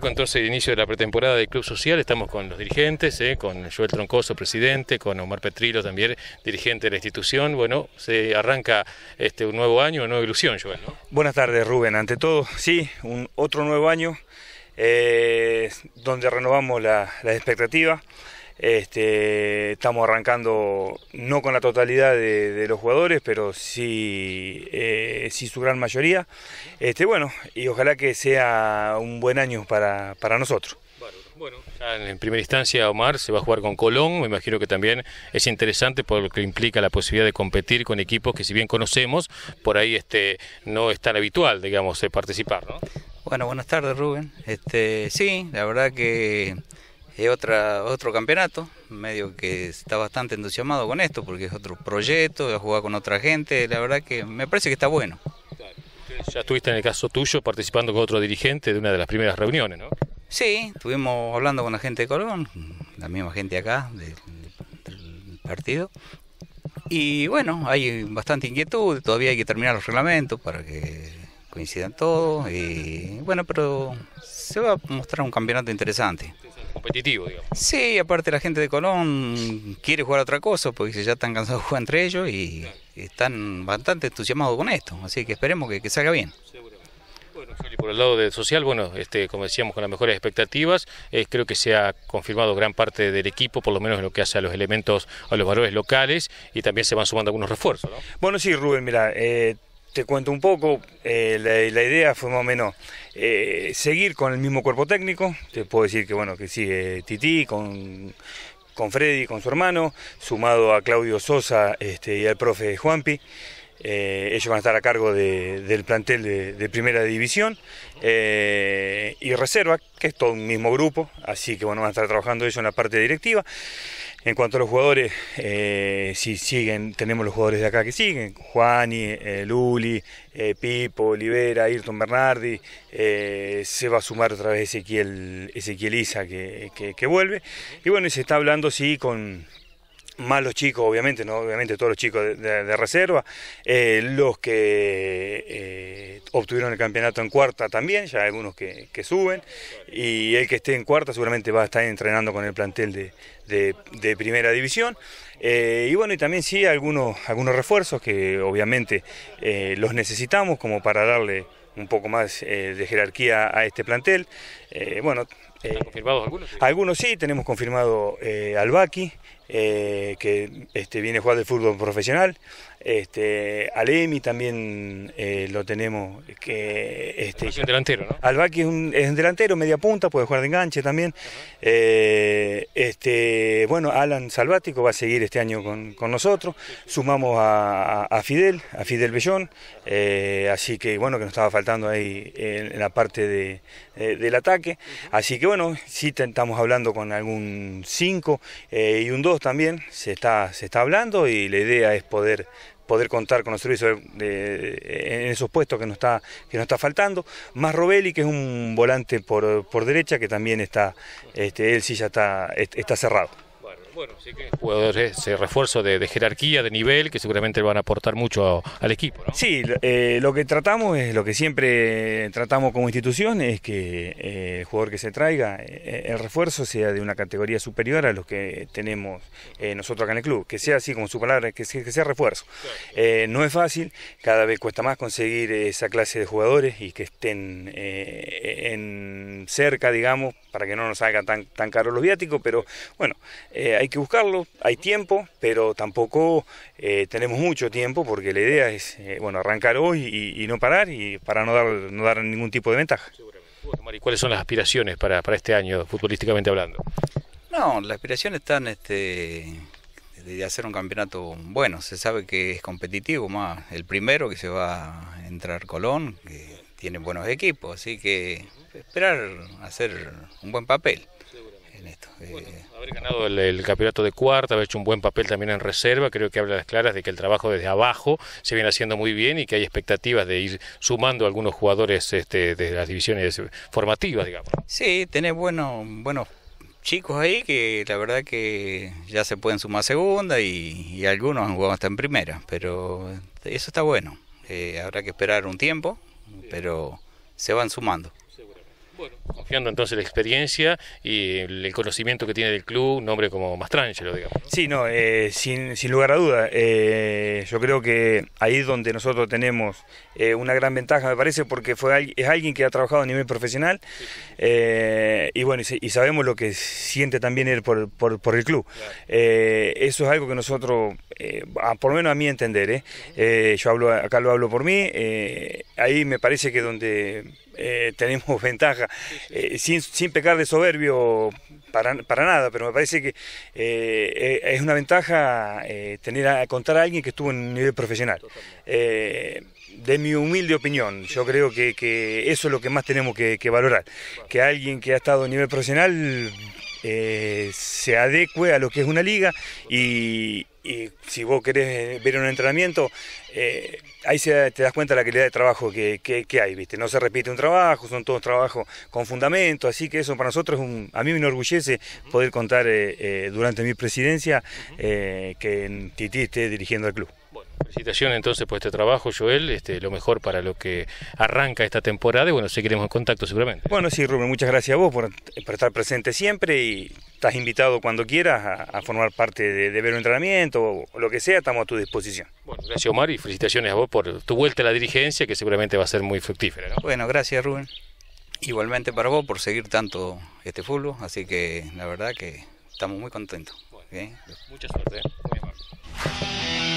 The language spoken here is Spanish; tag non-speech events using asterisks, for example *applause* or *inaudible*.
con entonces de inicio de la pretemporada del Club Social, estamos con los dirigentes, eh, con Joel Troncoso, presidente, con Omar Petrilo también, dirigente de la institución. Bueno, se arranca este, un nuevo año, una nueva ilusión, Joel. Buenas tardes, Rubén. Ante todo, sí, un otro nuevo año eh, donde renovamos las la expectativas. Este, estamos arrancando no con la totalidad de, los jugadores, pero eh, sí, su gran mayoría. Este, bueno, y ojalá que sea un buen año para, para nosotros. Bueno, en primera instancia Omar se va a jugar con Colón, me imagino que también es interesante porque lo que implica la posibilidad de competir con equipos que si bien conocemos, por ahí este no es tan habitual, digamos, participar, ¿no? Bueno, buenas tardes, Rubén. Este, sí, la verdad que es otra, otro campeonato, medio que está bastante entusiasmado con esto, porque es otro proyecto, a jugar con otra gente, la verdad que me parece que está bueno. Ya estuviste en el caso tuyo participando con otro dirigente de una de las primeras reuniones, ¿no? Sí, estuvimos hablando con la gente de Colón, la misma gente acá del partido. Y bueno, hay bastante inquietud, todavía hay que terminar los reglamentos para que coincidan todos. Y bueno, pero se va a mostrar un campeonato interesante. Competitivo, digamos. Sí, aparte la gente de Colón quiere jugar otra cosa porque ya están cansados de jugar entre ellos y están bastante entusiasmados con esto. Así que esperemos que, salga bien. Bueno, por el lado de social, bueno, este, como decíamos, con las mejores expectativas, eh, creo que se ha confirmado gran parte del equipo, por lo menos en lo que hace a los elementos, a los valores locales, y también se van sumando algunos refuerzos. ¿no? Bueno, sí, Rubén, mira, eh, te cuento un poco, eh, la, idea fue más o menos eh, seguir con el mismo cuerpo técnico, te puedo decir que bueno, que sigue Titi con, con Freddy, con su hermano, sumado a Claudio Sosa este, y al profe Juanpi. Eh, ellos van a estar a cargo del plantel de, primera división y reserva, que es todo un mismo grupo, así que bueno, van a estar trabajando ellos en la parte directiva. En cuanto a los jugadores, eh, si siguen, tenemos los jugadores de acá que siguen, Juani, eh, Luli, eh, Pipo, Olivera, Ayrton Bernardi, se va a sumar otra vez Ezequiel, Isa que, vuelve. Y bueno, se está hablando sí con, más los chicos, obviamente, no obviamente todos los chicos de, reserva, eh, los que eh, obtuvieron el campeonato en cuarta también, ya algunos que, suben, y el que esté en cuarta seguramente va a estar entrenando con el plantel de, primera división. Eh, y bueno, y también sí algunos, algunos refuerzos que obviamente los necesitamos como para darle un poco más de jerarquía a este plantel. bueno, ¿Están confirmados algunos? Algunos sí, tenemos confirmado al Baki... Eh, que este, viene a jugar de fútbol profesional. Este, Alemi también eh, lo tenemos. Que, este, es un delantero, ¿no? Albaqui es un, delantero, media punta, puede jugar de enganche también. Eh, este, bueno, Alan Salvático va a seguir este año con, nosotros. Sumamos a, Fidel, a Fidel Bellón. así que, bueno, que nos estaba faltando ahí en, la parte del ataque. Así que, bueno, sí estamos hablando con algún 5 y un 2 también se está, hablando y la idea es poder poder contar con los servicios en esos puestos que nos está, faltando. Más Robelli, que es un volante por, derecha, que también está, este, él sí ya está cerrado. Bueno, sí que jugadores, ese refuerzo de, jerarquía, de nivel, que seguramente van a aportar mucho al equipo. ¿no? Sí, lo eh, que tratamos es lo que siempre tratamos como institución es que eh, el jugador que se traiga, eh, el refuerzo sea de una categoría superior a los que tenemos nosotros acá en el club, que sea así como su palabra, que sea, que sea refuerzo. no es fácil, cada vez cuesta más conseguir esa clase de jugadores y que estén en cerca, digamos, para que no nos salgan tan, tan caros los viáticos, pero bueno, eh, hay que buscarlo, hay tiempo, pero tampoco eh, tenemos mucho tiempo porque la idea es, eh, bueno, arrancar hoy y, no parar y para no dar, no dar ningún tipo de ventaja. cuáles son las aspiraciones para, este año, futbolísticamente hablando? No, las aspiraciones están este, de hacer un campeonato bueno. Se sabe que es competitivo, más el primero que se va a entrar Colón, tienen buenos equipos, así que esperar hacer un buen papel en esto. Eh, haber ganado el, campeonato de cuarta, haber hecho un buen papel también en reserva, creo que habla las claras de que el trabajo desde abajo se viene haciendo muy bien y que hay expectativas de ir sumando algunos jugadores este, de las divisiones formativas, digamos. Sí, tenés buenos, buenos chicos ahí que la verdad que ya se pueden sumar a segunda y, algunos han jugado hasta en primera, pero eso está bueno. Eh, habrá que esperar un tiempo, pero se van sumando. confiando entonces la experiencia y el conocimiento que tiene del club, nombre como Mastrangelo, digamos. Sí, no, eh, sin, sin, lugar a duda. Eh, yo creo que ahí es donde nosotros tenemos eh, una gran ventaja, me parece, porque fue, es alguien que ha trabajado a nivel profesional y bueno, y, sabemos lo que siente también él por, el club. eso es algo que nosotros eh, por lo menos a mi entender, ¿eh? Eh, yo hablo, acá lo hablo por mí, ahí me parece que donde tenemos *laughs* ventaja, sin, pecar de soberbio para, nada, pero me parece que es una ventaja tener a contar a alguien que estuvo en nivel profesional. de mi humilde opinión, yo creo que, eso es lo que más tenemos que, valorar, que alguien que ha estado a nivel profesional se adecue a lo que es una liga y, y si vos querés eh, ver un entrenamiento, eh, ahí se, te das cuenta de la calidad de trabajo que, que, hay, ¿viste? No se repite un trabajo, son todos trabajos con fundamento, así que eso para nosotros, es un, a mí me enorgullece poder contar eh, durante mi presidencia que Titi esté dirigiendo el club. Felicitaciones entonces por este trabajo, Joel. Este, lo mejor para lo que arranca esta temporada y bueno, seguiremos en contacto seguramente. Bueno, sí, Rubén, muchas gracias a vos por, estar presente siempre y estás invitado cuando quieras a, formar parte de, de ver un entrenamiento o, lo que sea, estamos a tu disposición. Bueno, gracias Omar y felicitaciones a vos por tu vuelta a la dirigencia que seguramente va a ser muy fructífera. Bueno, gracias Rubén. Igualmente para vos por seguir tanto este fútbol, así que la verdad que estamos muy contentos. Mucha suerte. ¿eh?